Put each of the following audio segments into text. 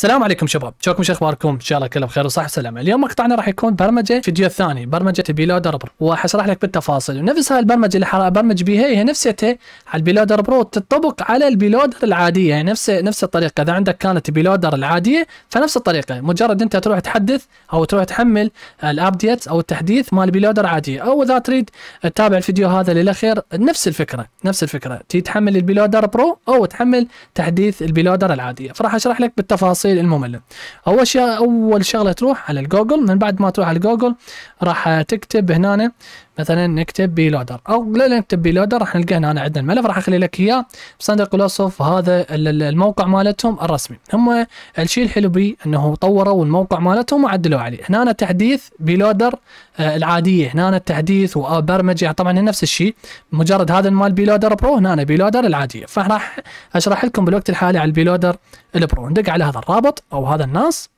السلام عليكم شباب شلونكم شو اخباركم ان شاء الله كله بخير وصحه وسلامه اليوم مقطعنا راح يكون برمجه فيديو الثاني برمجه البيلودر برو وحشرح لك بالتفاصيل ونفس هاي البرمجه اللي برمج بها هي نفسها على البيلودر برو تطبق على البيلودر العاديه يعني نفس نفس الطريقه اذا عندك كانت بيلودر العاديه فنفس الطريقه مجرد انت تروح تحدث او تروح تحمل الابديت او التحديث مال البيلودر العاديه او اذا تريد تتابع الفيديو هذا للاخير نفس الفكره نفس الفكره تيجي تحمل البيلودر برو او تحمل تحديث البيلودر العاديه فراح اشرح لك بالتفاصيل التفصيل الممل اول شيء اول شغله تروح على الجوجل من بعد ما تروح على الجوجل راح تكتب هنا مثلا نكتب بيلودر او لا نكتب بيلودر راح نلقى هنا أنا عندنا الملف راح اخلي لك اياه بصندوق الوصف هذا الموقع مالتهم الرسمي هم الشيء الحلو بي انه طوروا الموقع مالتهم وعدلوا عليه هنا أنا تحديث بيلودر آه، العاديه هنا أنا التحديث وبرمجه آه، طبعا نفس الشيء مجرد هذا المال بيلودر برو هنا أنا بلودر العاديه فراح اشرح لكم بالوقت الحالي على البلودر البرو ندق على هذا الرابط او هذا النص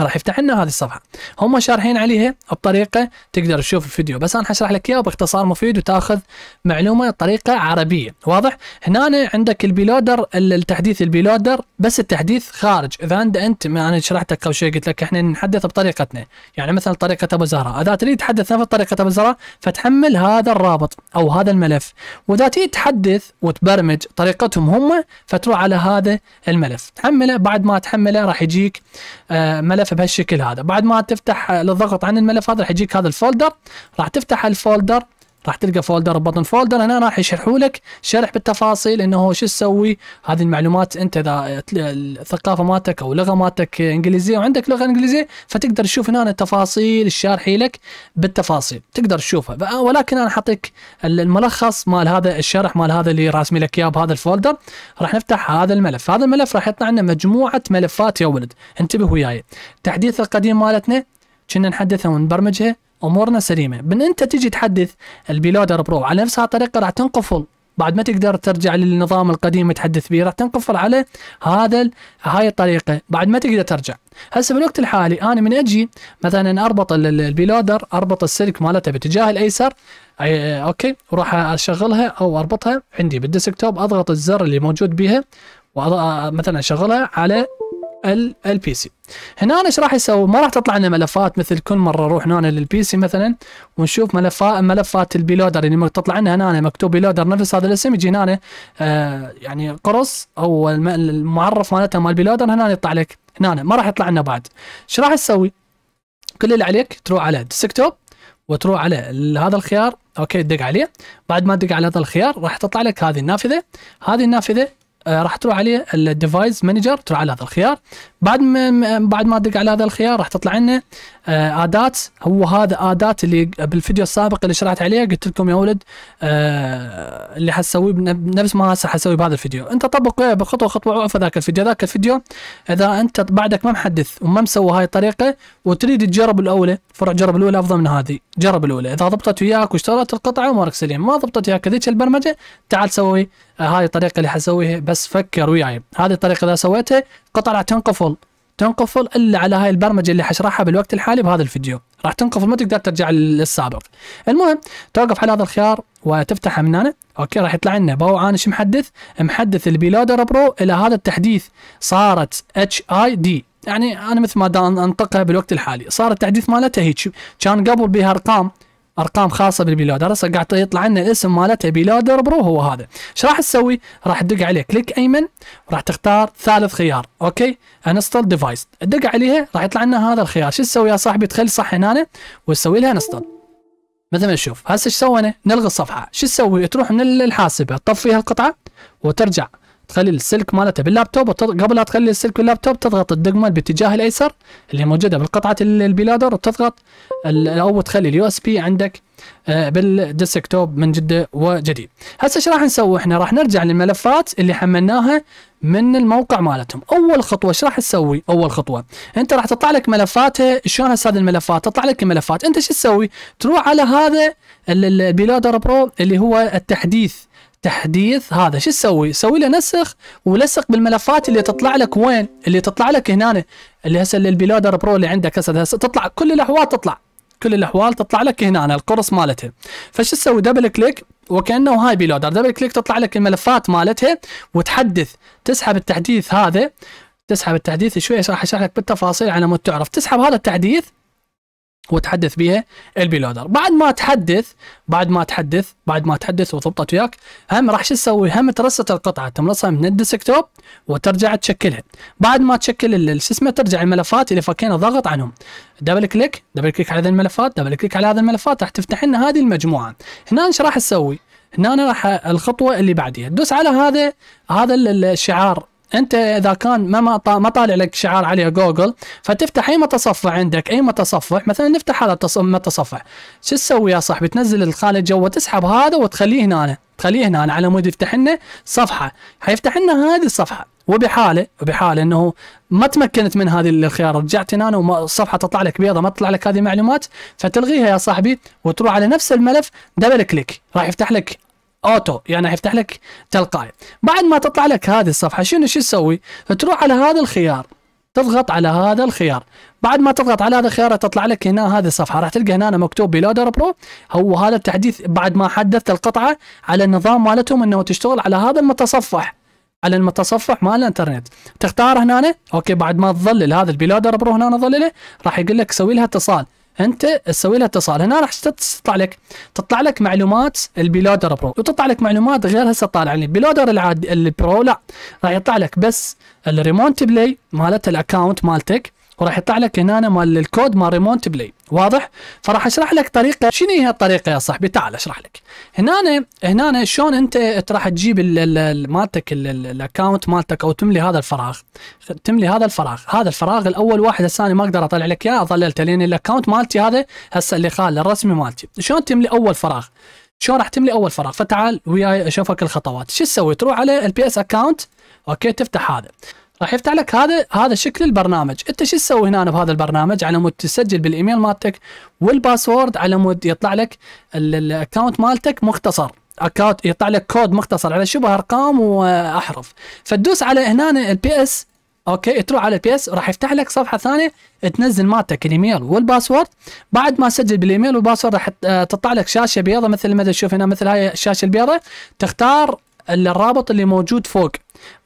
راح يفتح لنا هذه الصفحه هم شارحين عليها بطريقه تقدر تشوف الفيديو بس انا حشرح لك اياه باختصار مفيد وتاخذ معلومه بطريقه عربيه واضح هنا عندك البيلودر التحديث البيلودر بس التحديث خارج اذا انت انت ما انا شرحت لك قبل شوي قلت لك احنا نحدث بطريقتنا يعني مثلا طريقه ابو زهره اذا تريد تحدث نفس طريقه ابو زهره فتحمل هذا الرابط او هذا الملف واذا تريد تحدث وتبرمج طريقتهم هم فتروح على هذا الملف تحمله بعد ما تحمله راح يجيك آه، ملف الملف بهالشكل هذا بعد ما تفتح للضغط عن الملف هذا راح يجيك هذا الفولدر راح تفتح الفولدر راح تلقى فولدر ببطن فولدر هنا راح يشرحوا لك شرح بالتفاصيل انه هو شو تسوي هذه المعلومات انت اذا الثقافه مالتك او لغه مالتك انجليزيه وعندك لغه انجليزيه فتقدر تشوف هنا التفاصيل الشارحي لك بالتفاصيل تقدر تشوفها ولكن انا حطيك الملخص مال هذا الشرح مال هذا اللي راسمي لك اياه بهذا الفولدر راح نفتح هذا الملف هذا الملف راح يطلع لنا مجموعه ملفات يا ولد انتبه وياي التحديث القديم مالتنا كنا نحدثها ونبرمجها امورنا سليمه من انت تجي تحدث البيلودر برو على نفس الطريقه راح تنقفل بعد ما تقدر ترجع للنظام القديم تحدث به راح تنقفل على هذا هاي الطريقه بعد ما تقدر ترجع هسه بالوقت الحالي انا من اجي مثلا اربط البيلودر اربط السلك مالته باتجاه الايسر اوكي وراح اشغلها او اربطها عندي بالديسكتوب اضغط الزر اللي موجود بها مثلا اشغلها على البي سي هنا ايش راح يسوي ما راح تطلع لنا ملفات مثل كل مره نروح هنا للبي سي مثلا ونشوف ملفات ملفات البيلودر اللي تطلع لنا هنا مكتوب بيلودر نفس هذا الاسم يجي هنا آه يعني قرص او المعرف مالتها مال بيلودر هنا يطلع لك هنا ما راح يطلع لنا بعد ايش راح تسوي كل اللي عليك تروح على الديسكتوب وتروح على هذا الخيار اوكي تدق عليه بعد ما تدق على هذا الخيار راح تطلع لك هذه النافذه هذه النافذه آه، راح تروح عليه الديفايس مانجر تروح على هذا الخيار بعد ما بعد ما تدق على هذا الخيار راح تطلع لنا ادات آه، هو هذا ادات اللي بالفيديو السابق اللي شرحت عليه قلت لكم يا ولد آه، اللي حسويه بنفس ما هسه حسويه بهذا الفيديو انت طبقه بخطوه خطوه وقف ذاك الفيديو ذاك الفيديو اذا انت بعدك ما محدث وما مسوي هاي الطريقه وتريد تجرب الاولى فرع جرب الاولى افضل من هذه جرب الاولى اذا ضبطت وياك واشتغلت القطعه ومارك سليم ما ضبطت وياك هذيك البرمجه تعال سوي هاي آه، الطريقه اللي حسويها بس فكر وياي هذه الطريقه اذا سويتها قطع راح تنقفل تنقفل الا على هاي البرمجه اللي حشرحها بالوقت الحالي بهذا الفيديو راح تنقفل ما تقدر ترجع للسابق المهم توقف على هذا الخيار وتفتحها من هنا اوكي راح يطلع لنا باو انا شو محدث محدث البيلودر برو الى هذا التحديث صارت اتش اي دي يعني انا مثل ما انطقها بالوقت الحالي صار التحديث مالتها هيك كان قبل بها ارقام ارقام خاصه بالبيلودر هسه قاعد يطلع لنا الاسم مالتها بيلودر برو هو هذا ايش راح تسوي راح تدق عليه كليك ايمن راح تختار ثالث خيار اوكي انستل ديفايس تدق عليها راح يطلع لنا هذا الخيار شو تسوي يا صاحبي تخلي صح هنا وتسوي لها انستل مثل ما تشوف هسه ايش سوينا نلغي الصفحه شو تسوي تروح من الحاسبه تطفي هالقطعه وترجع تخلي السلك مالته باللابتوب قبل لا تخلي السلك باللابتوب تضغط الدقمه باتجاه الايسر اللي موجوده بالقطعه البلادر وتضغط او تخلي اليو اس بي عندك آه، بالديسكتوب من جده وجديد. هسه ايش راح نسوي احنا؟ راح نرجع للملفات اللي حملناها من الموقع مالتهم. اول خطوه ايش راح تسوي؟ اول خطوه انت راح تطلع لك ملفاتها آه، شلون هسه هذه الملفات؟ تطلع لك الملفات، انت ايش تسوي؟ تروح على هذا البلادر برو اللي هو التحديث تحديث هذا شو تسوي؟ سوي له نسخ ولصق بالملفات اللي تطلع لك وين؟ اللي تطلع لك هنا اللي هسه البلودر برو اللي عندك هسه تطلع كل الاحوال تطلع كل الاحوال تطلع لك هنا القرص مالتها فشو تسوي؟ دبل كليك وكانه هاي بلودر دبل كليك تطلع لك الملفات مالتها وتحدث تسحب التحديث هذا تسحب التحديث شوي راح اشرح لك بالتفاصيل على مود تعرف تسحب هذا التحديث وتحدث بها البيلودر بعد ما تحدث بعد ما تحدث بعد ما تحدث وضبطت وياك هم راح شو تسوي هم ترست القطعه تملصها من الديسكتوب وترجع تشكلها بعد ما تشكل شو اسمه ترجع الملفات اللي فكينا ضغط عنهم دبل كليك دبل كليك على هذه الملفات دبل كليك على هذه الملفات راح تفتح لنا هذه المجموعه هنا ايش راح تسوي هنا راح الخطوه اللي بعدها تدوس على هذا هذا الشعار انت اذا كان ما ما طالع لك شعار عليه جوجل فتفتح اي متصفح عندك اي متصفح مثلا نفتح هذا المتصفح شو تسوي يا صاحبي تنزل الخانه جوا تسحب هذا وتخليه هنا أنا. تخليه هنا أنا على مود يفتح لنا صفحه حيفتح لنا هذه الصفحه وبحاله وبحاله انه ما تمكنت من هذه الخيار رجعت هنا والصفحه تطلع لك بيضه ما تطلع لك هذه المعلومات فتلغيها يا صاحبي وتروح على نفس الملف دبل كليك راح يفتح لك اوتو يعني هيفتح لك تلقائي بعد ما تطلع لك هذه الصفحه شنو شو تسوي تروح على هذا الخيار تضغط على هذا الخيار بعد ما تضغط على هذا الخيار تطلع لك هنا هذه الصفحه راح تلقى هنا مكتوب بلودر برو هو هذا التحديث بعد ما حدثت القطعه على النظام مالتهم انه تشتغل على هذا المتصفح على المتصفح مال الانترنت تختار هنا اوكي بعد ما تظلل هذا البلودر برو هنا ظلله راح يقول لك سوي لها اتصال انت تسوي لها اتصال هنا راح تطلع لك تطلع لك معلومات البيلودر برو وتطلع لك معلومات غير هسه طالع يعني البيلودر العادي البرو لا راح يطلع لك بس الريمونت بلاي مالت الاكونت مالتك وراح يطلع لك هنا مال الكود مال ريمونت بلاي واضح فراح اشرح لك طريقه شنو هي الطريقه يا صاحبي تعال اشرح لك هنا هنا شلون انت راح تجيب مالتك الاكونت مالتك او تملي هذا الفراغ تملي هذا الفراغ هذا الفراغ الاول واحد الثاني ما اقدر اطلع لك اياه ظللته لان الاكونت مالتي هذا هسه اللي خال الرسمي مالتي شلون تملي اول فراغ شلون راح تملي اول فراغ فتعال وياي اشوفك الخطوات شو تسوي تروح على البي اس اكونت اوكي تفتح هذا راح يفتح لك هذا هذا شكل البرنامج انت شو تسوي هنا بهذا البرنامج على مود تسجل بالايميل مالتك والباسورد على مود يطلع لك الاكونت مالتك مختصر اكونت يطلع لك كود مختصر على شبه ارقام واحرف فتدوس على هنا البي اس اوكي تروح على البي اس راح يفتح لك صفحه ثانيه تنزل مالتك الايميل والباسورد بعد ما تسجل بالايميل والباسورد راح تطلع لك شاشه بيضاء مثل ما تشوف هنا مثل هاي الشاشه البيضاء تختار الرابط اللي موجود فوق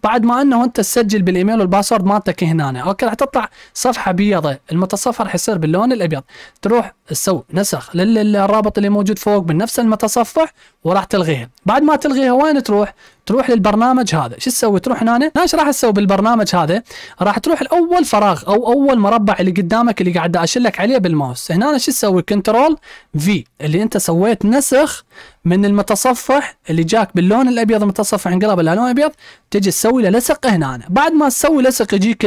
بعد ما انه انت تسجل بالايميل والباسورد مالتك هنا اوكي راح تطلع صفحه بيضاء المتصفح راح يصير باللون الابيض تروح تسوي نسخ للرابط اللي موجود فوق من نفس المتصفح وراح تلغيها بعد ما تلغيها وين تروح تروح للبرنامج هذا شو تسوي تروح هنا ايش راح تسوي بالبرنامج هذا راح تروح لاول فراغ او اول مربع اللي قدامك اللي قاعد اشلك عليه بالماوس هنا شو تسوي كنترول في اللي انت سويت نسخ من المتصفح اللي جاك باللون الابيض المتصفح انقلب الى لون ابيض تجي تسوي له لصق هنا بعد ما تسوي لصق يجيك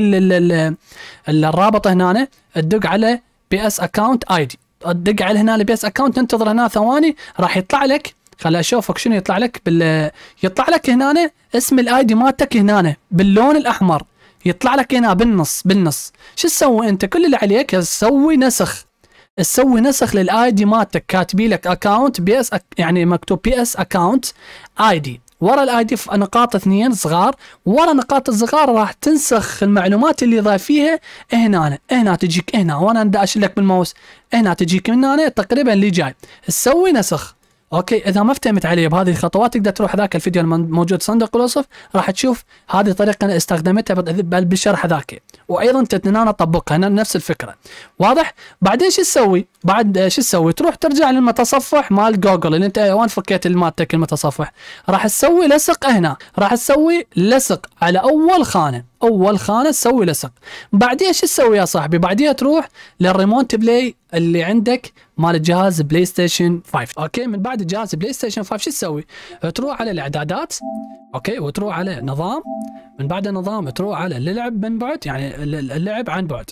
الرابط هنا تدق على بي اس اكونت اي دي تدق على هنا البي اس اكونت تنتظر هنا ثواني راح يطلع لك خل اشوفك شنو يطلع لك بال يطلع لك هنا اسم الاي دي مالتك هنا باللون الاحمر يطلع لك هنا بالنص بالنص شو تسوي انت كل اللي عليك تسوي نسخ تسوي نسخ للاي دي مالتك كاتبي لك اكونت بي اس يعني مكتوب بي اس اكونت اي دي ورا الاي دي نقاط اثنين صغار ورا نقاط الصغار راح تنسخ المعلومات اللي ضايفيها هنا هنا تجيك هنا وانا داش لك بالماوس هنا تجيك من هنا تقريبا اللي جاي تسوي نسخ اوكي اذا ما افتهمت عليه بهذه الخطوات تقدر تروح ذاك الفيديو الموجود صندوق الوصف راح تشوف هذه الطريقه انا استخدمتها بالشرح ذاك وايضا ان انا اطبقها نفس الفكره واضح بعدين شو تسوي بعد شو تسوي تروح ترجع للمتصفح مال جوجل اللي انت وين فكيت مالتك المتصفح راح تسوي لصق هنا راح تسوي لصق على اول خانه اول خانه تسوي لصق بعديها شو تسوي يا صاحبي بعديها تروح للريموت بلاي اللي عندك مال الجهاز بلاي ستيشن 5 اوكي من بعد جهاز بلاي ستيشن 5 شو تسوي تروح على الاعدادات اوكي وتروح على نظام من بعد النظام تروح على اللعب من بعد يعني اللعب عن بعد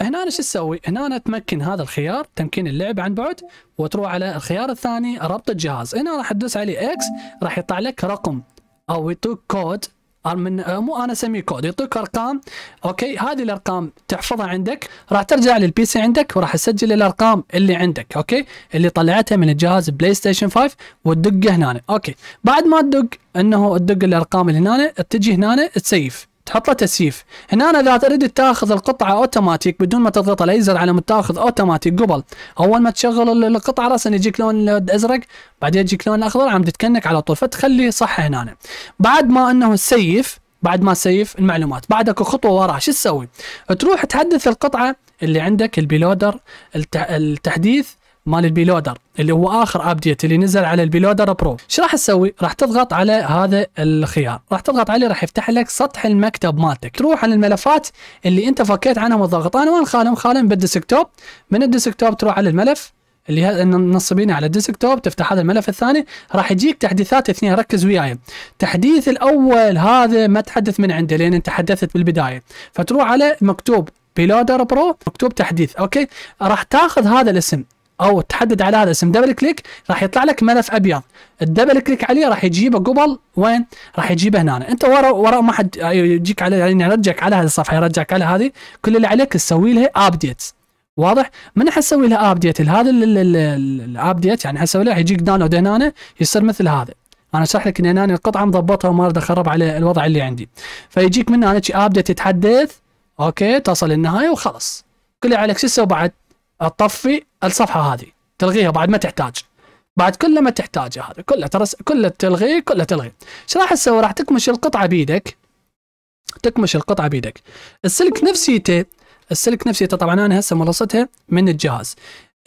هنا شو تسوي هنا تمكن هذا الخيار تمكين اللعب عن بعد وتروح على الخيار الثاني ربط الجهاز هنا راح تدوس عليه اكس راح يطلع لك رقم او يعطوك كود من آه، مو انا اسميه كود يعطيك ارقام اوكي هذه الارقام تحفظها عندك راح ترجع للبي سي عندك وراح تسجل الارقام اللي عندك اوكي اللي طلعتها من الجهاز بلاي ستيشن 5 وتدقه هنا اوكي بعد ما تدق انه تدق الارقام اللي هنا تجي هنا تسيف تحط له تسييف هنا أنا اذا تريد تاخذ القطعه اوتوماتيك بدون ما تضغط على زر على متاخذ اوتوماتيك قبل اول ما تشغل القطعه راسا يجيك لون ازرق بعدين يجيك لون اخضر عم تتكنك على طول فتخلي صح هنا بعد ما انه تسيف بعد ما تسيف المعلومات بعد اكو خطوه وراه شو تسوي تروح تحدث القطعه اللي عندك البيلودر التحديث مال البيلودر اللي هو اخر ابديت اللي نزل على البيلودر برو ايش راح تسوي راح تضغط على هذا الخيار راح تضغط عليه راح يفتح لك سطح المكتب مالتك تروح على الملفات اللي انت فكيت عنها وضغط انا وين خالم خالم بالديسكتوب من الديسكتوب تروح على الملف اللي منصبينه على الديسكتوب تفتح هذا الملف الثاني راح يجيك تحديثات اثنين ركز وياي التحديث الاول هذا ما تحدث من عنده لان انت حدثت بالبدايه فتروح على مكتوب بيلودر برو مكتوب تحديث اوكي راح تاخذ هذا الاسم او تحدد على هذا اسم دبل كليك راح يطلع لك ملف ابيض الدبل كليك عليه راح يجيبه قبل وين راح يجيبه هنا انت ورا ورا ما حد آه، يجيك على يعني يرجعك على هذه الصفحه يرجعك على هذه كل اللي عليك تسوي لها ابديت واضح من حسوي لها ابديت هذا الابديت يعني حسوي لها يجيك داونلود هنا يصير مثل هذا انا اشرح لك ان هنا القطعه مضبطها وما اريد اخرب على الوضع اللي عندي فيجيك من هنا ابديت يتحدث اوكي تصل للنهايه وخلص كل اللي عليك شو تسوي بعد اطفي الصفحه هذه تلغيها بعد ما تحتاج بعد كل ما تحتاجه هذا كله ترى كله تلغيه كله تلغيه ايش راح تسوي راح تكمش القطعه بيدك تكمش القطعه بيدك السلك نفسيته السلك نفسيته طبعا انا هسه ملصتها من الجهاز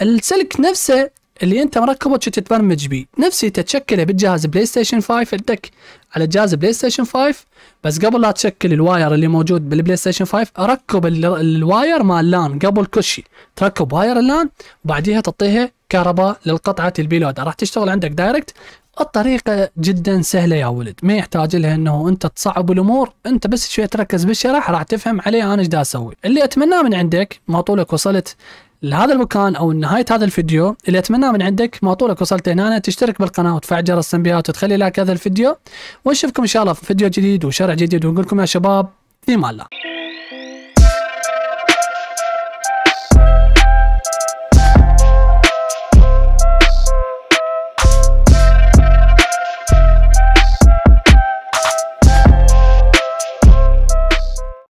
السلك نفسه اللي انت مركبه تتبرمج بيه نفسي تتشكله بالجهاز بلاي ستيشن 5 الدك على جهاز بلاي ستيشن 5 بس قبل لا تشكل الواير اللي موجود بالبلاي ستيشن 5 اركب الواير مال اللان قبل كل شيء تركب واير اللان وبعديها تعطيها كهرباء للقطعه البيلود راح تشتغل عندك دايركت الطريقة جدا سهلة يا ولد ما يحتاج لها انه انت تصعب الامور انت بس شوية تركز بالشرح راح تفهم عليه انا ايش دا اسوي اللي اتمناه من عندك ما طولك وصلت لهذا المكان او نهايه هذا الفيديو اللي اتمناه من عندك ما طولك وصلت هنا تشترك بالقناه وتفعل جرس التنبيهات وتخلي لايك هذا الفيديو ونشوفكم ان شاء الله في فيديو جديد وشرح جديد ونقول لكم يا شباب في مال الله